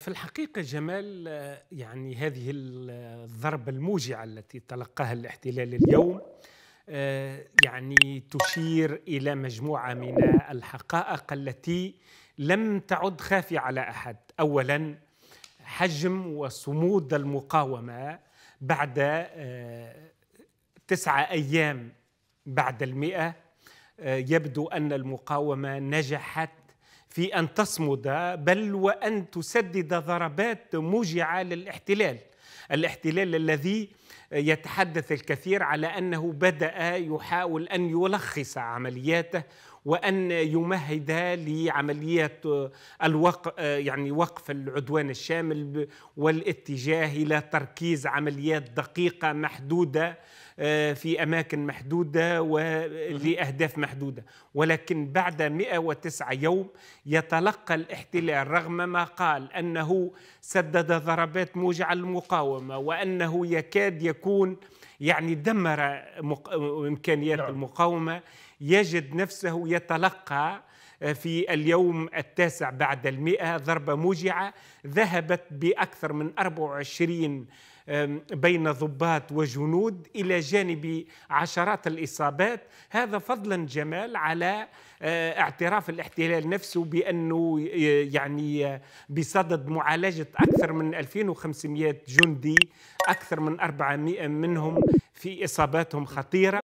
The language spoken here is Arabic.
في الحقيقة جمال يعني هذه الضربة الموجعة التي تلقاها الاحتلال اليوم آه، يعني تشير إلى مجموعة من الحقائق التي لم تعد خافية على أحد أولا حجم وصمود المقاومة بعد آه، تسعة أيام بعد المئة آه، يبدو أن المقاومة نجحت في أن تصمد بل وأن تسدد ضربات موجعة للاحتلال الاحتلال الذي يتحدث الكثير على انه بدا يحاول ان يلخص عملياته وان يمهد لعمليه الوق يعني وقف العدوان الشامل والاتجاه الى تركيز عمليات دقيقه محدوده آه، في اماكن محدوده ولاهداف محدوده ولكن بعد 109 يوم يتلقى الاحتلال رغم ما قال انه سدد ضربات موجعه المقاومه وانه يكاد قد يكون يعني دمر إمكانيات نعم. المقاومة يجد نفسه يتلقى آه، في اليوم التاسع بعد المئة ضربة موجعة ذهبت بأكثر من 24 بين ضباط وجنود إلى جانب عشرات الإصابات هذا فضلا جمال على آه، اعتراف الاحتلال نفسه بأنه آه، يعني بصدد معالجة أكثر من 2500 جندي أكثر من 400 منهم في إصاباتهم خطيرة